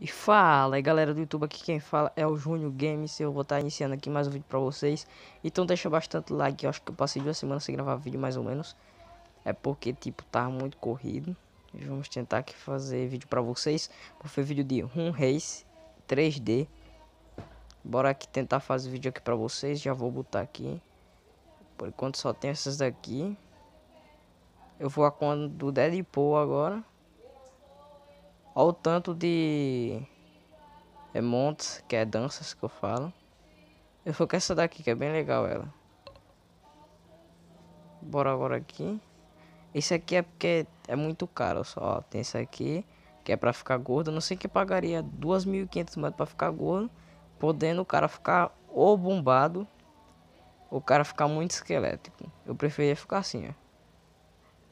E fala aí galera do YouTube, aqui quem fala é o Júnior Games, eu vou estar tá iniciando aqui mais um vídeo pra vocês Então deixa bastante like, eu acho que eu passei de uma semana sem gravar vídeo mais ou menos É porque tipo, tá muito corrido e Vamos tentar aqui fazer vídeo pra vocês Foi vídeo de Run Race 3D Bora aqui tentar fazer vídeo aqui pra vocês, já vou botar aqui Por enquanto só tem essas daqui Eu vou a conta do Deadpool agora Olha o tanto de... É montes, que é danças que eu falo. Eu vou com essa daqui, que é bem legal ela. Bora agora aqui. Esse aqui é porque é muito caro, só. Ó, tem esse aqui, que é pra ficar gordo. Eu não sei que pagaria 2.500 moedas pra ficar gordo. Podendo o cara ficar ou bombado, o cara ficar muito esquelético. Eu preferia ficar assim, ó.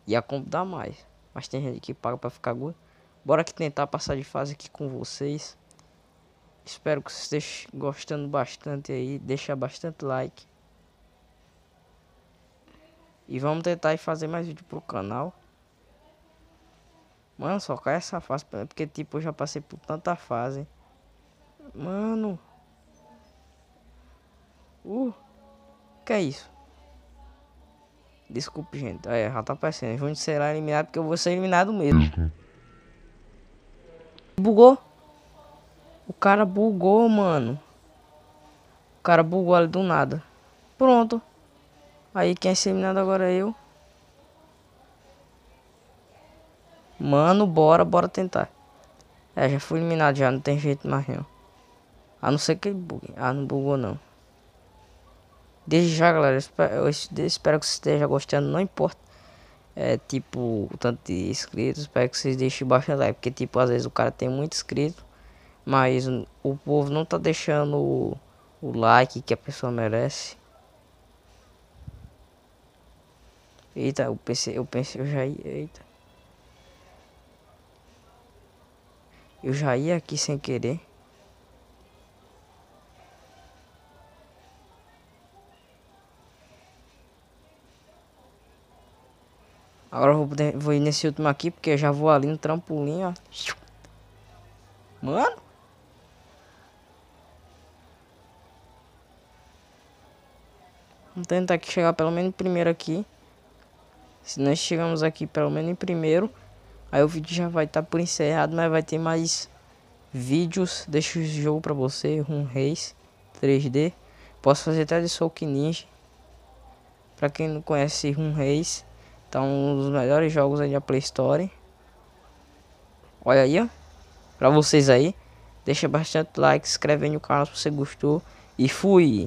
Ia comprar mais. Mas tem gente que paga pra ficar gordo. Bora que tentar passar de fase aqui com vocês. Espero que vocês estejam gostando bastante aí. Deixa bastante like. E vamos tentar fazer mais vídeo pro canal. Mano, só cai essa fase. Porque, tipo, eu já passei por tanta fase. Mano. Uh. Que é isso? Desculpe, gente. É, já tá aparecendo. Junho será eliminado porque eu vou ser eliminado mesmo. Uhum. Bugou. O cara bugou, mano. O cara bugou ali do nada. Pronto. Aí quem é eliminado agora é eu. Mano, bora, bora tentar. É, já fui eliminado já, não tem jeito mais não. A não ser que ele bugue. Ah, não bugou não. Desde já, galera, eu espero, eu espero que você esteja gostando, não importa é tipo o tanto de inscritos, espero que vocês deixem baixo like, porque tipo às vezes o cara tem muito inscrito, mas o povo não tá deixando o, o like que a pessoa merece. Eita, eu pensei, eu pensei, eu já ia, eita. Eu já ia aqui sem querer. Agora eu vou, vou ir nesse último aqui, porque eu já vou ali no trampolim, ó. Mano! Vamos tentar aqui chegar pelo menos em primeiro aqui. Se nós chegamos aqui pelo menos em primeiro, aí o vídeo já vai estar tá por encerrado, mas vai ter mais vídeos. Deixa o jogo pra você, um Reis 3D. Posso fazer até de Soul Ninja. Pra quem não conhece, um Reis então, um dos melhores jogos aí da Play Store. Olha aí, ó. Pra vocês aí. Deixa bastante like, se inscreve aí no canal se você gostou. E fui!